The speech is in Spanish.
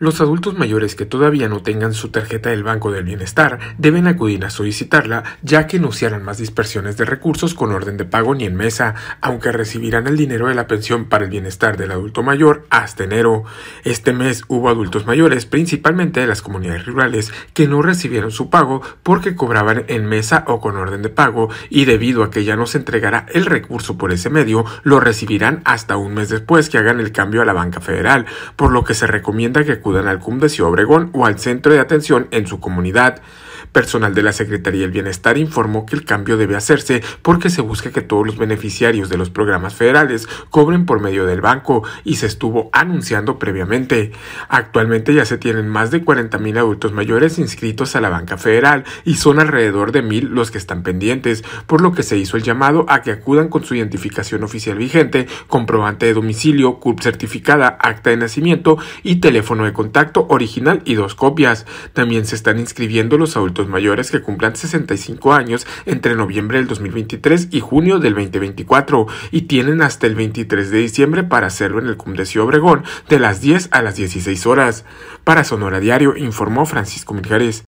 Los adultos mayores que todavía no tengan su tarjeta del Banco del Bienestar deben acudir a solicitarla, ya que no se harán más dispersiones de recursos con orden de pago ni en mesa, aunque recibirán el dinero de la pensión para el bienestar del adulto mayor hasta enero. Este mes hubo adultos mayores, principalmente de las comunidades rurales, que no recibieron su pago porque cobraban en mesa o con orden de pago, y debido a que ya no se entregará el recurso por ese medio, lo recibirán hasta un mes después que hagan el cambio a la banca federal, por lo que se recomienda que al CUM de Obregón o al centro de atención en su comunidad. Personal de la Secretaría del Bienestar informó que el cambio debe hacerse porque se busca que todos los beneficiarios de los programas federales cobren por medio del banco y se estuvo anunciando previamente. Actualmente ya se tienen más de 40.000 adultos mayores inscritos a la banca federal y son alrededor de 1.000 los que están pendientes, por lo que se hizo el llamado a que acudan con su identificación oficial vigente, comprobante de domicilio, CURP certificada, acta de nacimiento y teléfono de contacto original y dos copias. También se están inscribiendo los adultos mayores que cumplan 65 años entre noviembre del 2023 y junio del 2024 y tienen hasta el 23 de diciembre para hacerlo en el cumdecio Obregón de las 10 a las 16 horas. Para Sonora Diario informó Francisco Mijares.